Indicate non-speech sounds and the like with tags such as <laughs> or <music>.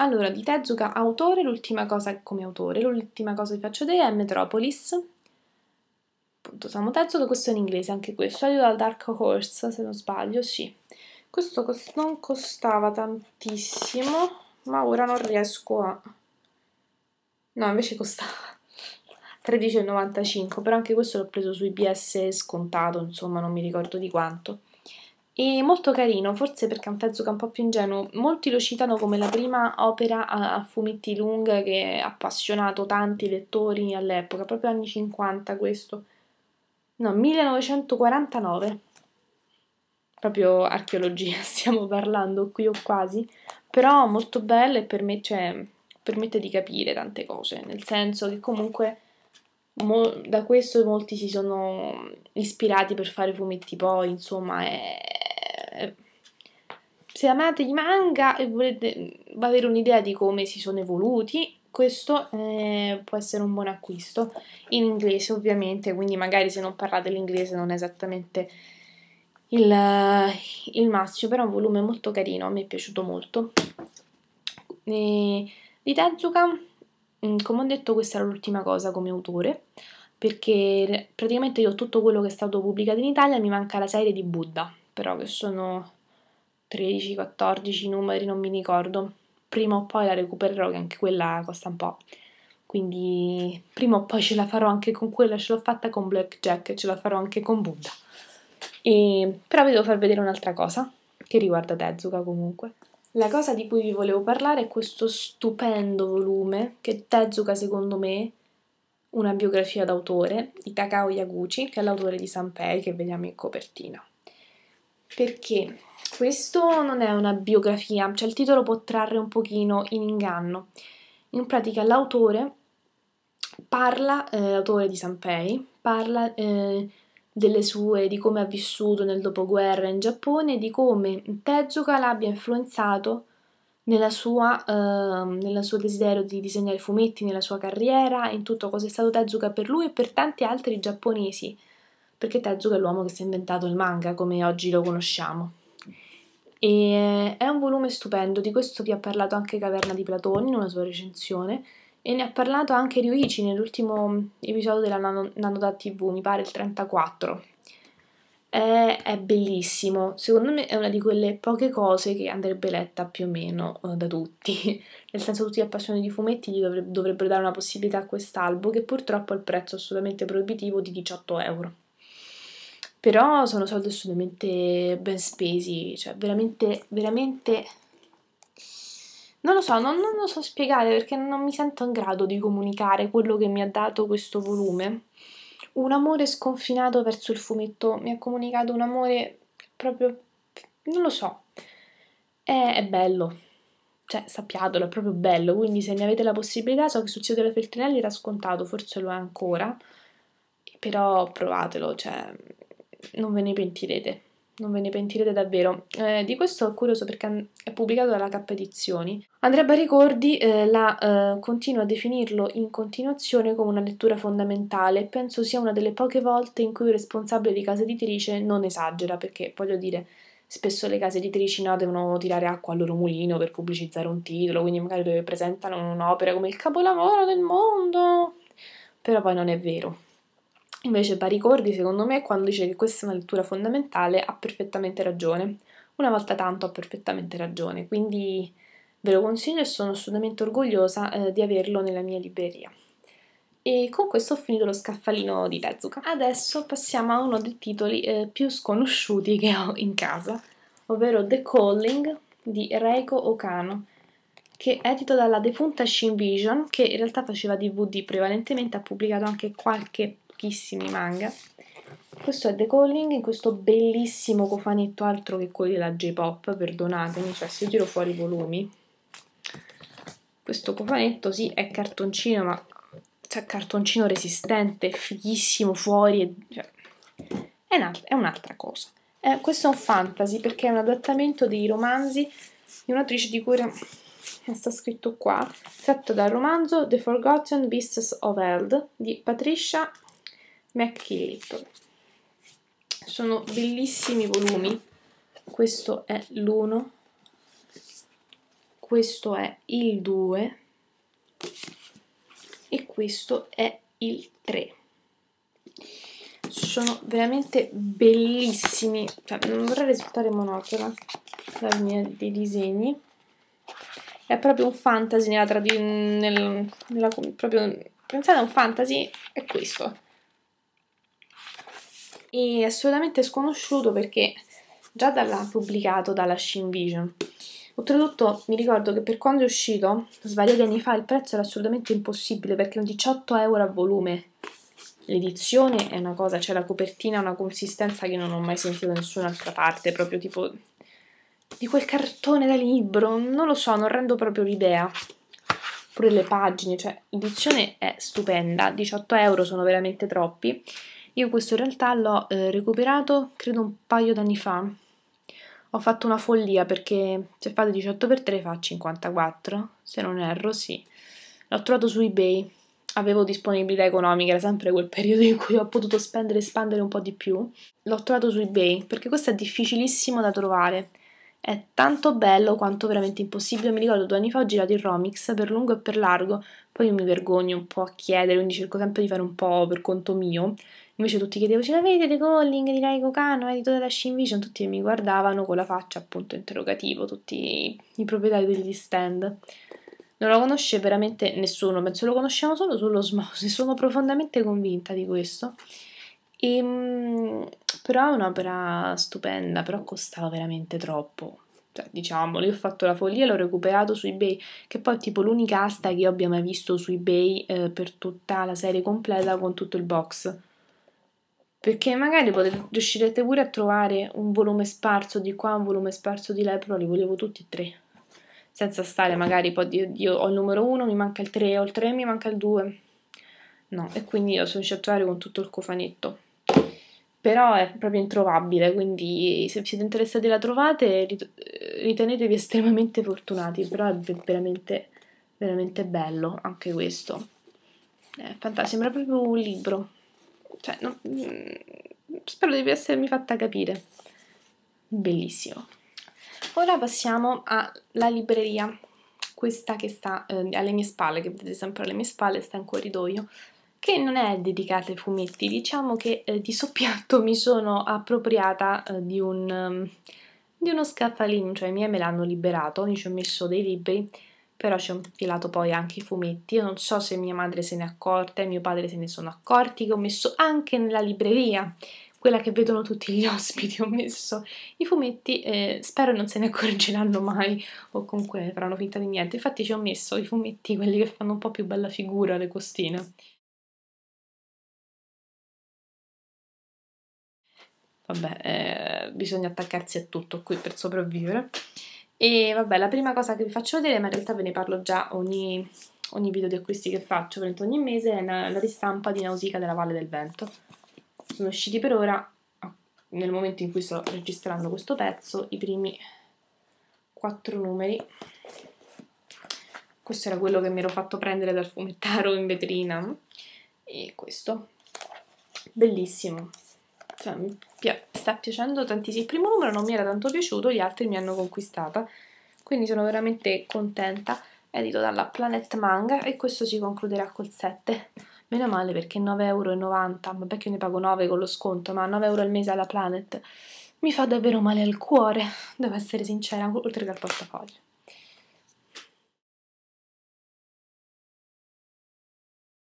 Allora, di Tezuka autore, l'ultima cosa come autore, l'ultima cosa che faccio vedere è Metropolis. Appunto, siamo Tezuka, questo è in inglese, anche questo, è dal Dark Horse, se non sbaglio, sì. Questo cost non costava tantissimo, ma ora non riesco a... No, invece costava 13,95, <laughs> però anche questo l'ho preso su IBS scontato, insomma, non mi ricordo di quanto. E molto carino, forse perché è un pezzo che è un po' più ingenuo. Molti lo citano come la prima opera a, fumetti lunga che ha appassionato tanti lettori all'epoca, proprio anni 50 questo. No, 1949. Proprio archeologia <laughs> stiamo parlando qui o quasi, però molto bella e per me, cioè, permette di capire tante cose, nel senso che comunque da questo molti si sono ispirati per fare fumetti poi, insomma è, eh, se amate i manga e volete avere un'idea di come si sono evoluti, questo eh, può essere un buon acquisto in inglese ovviamente, quindi magari se non parlate l'inglese non è esattamente il, il massimo, però è un volume molto carino, a me è piaciuto molto. E, di Tezuka, mm, come ho detto, questa era l'ultima cosa come autore, perché praticamente io ho tutto quello che è stato pubblicato in Italia, mi manca la serie di Buddha però che sono 13-14 numeri, non mi ricordo. Prima o poi la recupererò, che anche quella costa un po'. Quindi prima o poi ce la farò anche con quella, ce l'ho fatta con Blackjack, e ce la farò anche con Buddha. E, però vi devo far vedere un'altra cosa, che riguarda Tezuka comunque. La cosa di cui vi volevo parlare è questo stupendo volume che Tezuka, secondo me, una biografia d'autore di Takao Yaguchi, che è l'autore di Sanpei, che vediamo in copertina perché questo non è una biografia, cioè il titolo può trarre un pochino in inganno. In pratica l'autore parla, eh, l'autore di Sanpei, parla eh, delle sue, di come ha vissuto nel dopoguerra in Giappone e di come Tezuka l'abbia influenzato nella sua, eh, nel suo desiderio di disegnare fumetti, nella sua carriera, in tutto cosa è stato Tezuka per lui e per tanti altri giapponesi perché Tezuka è l'uomo che si è inventato il manga come oggi lo conosciamo. E è un volume stupendo, di questo vi ha parlato anche Caverna di Platone in una sua recensione e ne ha parlato anche Ryuichi nell'ultimo episodio della Nanoda TV, mi pare il 34. È, è, bellissimo, secondo me è una di quelle poche cose che andrebbe letta più o meno eh, da tutti, <laughs> nel senso tutti gli appassionati di fumetti gli dovrebbero dare una possibilità a quest'albo che purtroppo ha il prezzo assolutamente proibitivo di 18 euro però sono soldi assolutamente ben spesi, cioè veramente, veramente... Non lo so, non, non, lo so spiegare perché non mi sento in grado di comunicare quello che mi ha dato questo volume. Un amore sconfinato verso il fumetto mi ha comunicato un amore proprio... non lo so, è, è bello, cioè sappiatelo, è proprio bello, quindi se ne avete la possibilità, so che sul sito della Feltrinelli era scontato, forse lo è ancora, però provatelo, cioè non ve ne pentirete, non ve ne pentirete davvero. Eh, di questo è curioso perché è pubblicato dalla K Edizioni. Andrea Baricordi eh, la, eh, continua a definirlo in continuazione come una lettura fondamentale. Penso sia una delle poche volte in cui il responsabile di casa editrice non esagera, perché voglio dire, spesso le case editrici no, devono tirare acqua al loro mulino per pubblicizzare un titolo, quindi magari presentano un'opera come il capolavoro del mondo. Però poi non è vero Invece Baricordi, secondo me, quando dice che questa è una lettura fondamentale, ha perfettamente ragione. Una volta tanto ha perfettamente ragione, quindi ve lo consiglio e sono assolutamente orgogliosa eh, di averlo nella mia libreria. E con questo ho finito lo scaffalino di Tezuka. Adesso passiamo a uno dei titoli eh, più sconosciuti che ho in casa, ovvero The Calling di Reiko Okano, che è edito dalla defunta Shin Vision, che in realtà faceva DVD prevalentemente, ha pubblicato anche qualche pochissimi manga. Questo è The Calling in questo bellissimo cofanetto altro che quelli della J-pop, perdonatemi, cioè se io tiro fuori i volumi. Questo cofanetto sì è cartoncino, ma c'è cioè, cartoncino resistente, fighissimo fuori, e, cioè, è, un'altra, è un'altra cosa. Eh, questo è un fantasy perché è un adattamento dei romanzi di un'autrice di cui eh, sta scritto qua, tratto dal romanzo The Forgotten Beasts of Eld di Patricia McKillip. Sono bellissimi volumi. Questo è l'1, questo è il 2 e questo è il 3 sono veramente bellissimi cioè, non vorrei risultare monotona la linea dei disegni è proprio un fantasy nella, nel, nella, proprio, pensate a un fantasy è questo e assolutamente sconosciuto perché già dalla, pubblicato dalla Shin Vision. Oltretutto mi ricordo che per quando è uscito, svariati anni fa, il prezzo era assolutamente impossibile perché erano 18 euro a volume. L'edizione è una cosa, cioè la copertina ha una consistenza che non ho mai sentito da nessun'altra parte, proprio tipo di quel cartone da libro, non lo so, non rendo proprio l'idea. Pure le pagine, cioè l'edizione è stupenda, 18 euro sono veramente troppi. Io questo in realtà l'ho eh, recuperato credo un paio d'anni fa. Ho fatto una follia perché se fate 18x3 fa 54, se non erro, sì. L'ho trovato su eBay, avevo disponibilità economica, era sempre quel periodo in cui ho potuto spendere e spandere un po' di più. L'ho trovato su eBay perché questo è difficilissimo da trovare. È tanto bello quanto veramente impossibile. Mi ricordo due anni fa ho girato il Romix per lungo e per largo, poi mi vergogno un po' a chiedere, quindi cerco sempre di fare un po' per conto mio. Invece tutti chiedevo, ce l'avete The Calling di Raiko Kano, edito eh, della Shin Vision? Tutti mi guardavano con la faccia appunto interrogativa, tutti i proprietari degli stand. Non lo conosce veramente nessuno, penso lo conosciamo solo sull'osmosi, <laughs> sono profondamente convinta di questo. E, ehm, però è un'opera stupenda, però costava veramente troppo. Cioè, diciamo, io ho fatto la follia e l'ho recuperato su eBay, che poi è tipo l'unica asta che io abbia mai visto su eBay eh, per tutta la serie completa con tutto il box perché magari riuscirete pure a trovare un volume sparso di qua, un volume sparso di là, però li volevo tutti e tre, senza stare magari poi io, io ho il numero uno, mi manca il tre, ho il tre, mi manca il due, no, e quindi lo sono riuscita a trovare con tutto il cofanetto. Però è proprio introvabile, quindi se siete interessati la trovate ritenetevi estremamente fortunati, però è veramente, veramente bello anche questo. È eh, fantastico, sembra proprio un libro. Cioè, no, mm, spero di essermi fatta capire. Bellissimo. Ora passiamo alla libreria. Questa che sta eh, alle mie spalle, che vedete sempre alle mie spalle, sta in corridoio che non è dedicata ai fumetti, diciamo che eh, di soppiatto mi sono appropriata eh, di, un, um, di, uno scaffalino, cioè i miei me l'hanno liberato, io ci ho messo dei libri però ci ho infilato poi anche i fumetti. Io non so se mia madre se ne è accorta e mio padre se ne sono accorti, che ho messo anche nella libreria, quella che vedono tutti gli <laughs> ospiti, ho messo i fumetti, eh, spero non se ne accorgeranno mai o comunque faranno finta di niente. Infatti ci ho messo i fumetti, quelli che fanno un po' più bella figura, le costine. Vabbè, eh, bisogna attaccarsi a tutto qui per sopravvivere. E vabbè, la prima cosa che vi faccio vedere, ma in realtà ve ne parlo già ogni, ogni video di acquisti che faccio, ogni mese, è la, ristampa di Nausica della Valle del Vento. Sono usciti per ora, ah, nel momento in cui sto registrando questo pezzo, i primi quattro numeri. Questo era quello che mi ero fatto prendere dal fumettaro in vetrina. E questo. Bellissimo. Cioè, mi sta piacendo tantissimo. Il primo numero non mi era tanto piaciuto, gli altri mi hanno conquistata, quindi sono veramente contenta. Edito dalla Planet Manga e questo si concluderà col 7. Meno male perché 9,90 euro, perché io ne pago 9 con lo sconto, ma 9 euro al mese alla Planet mi fa davvero male al cuore, devo essere sincera, oltre che al portafoglio.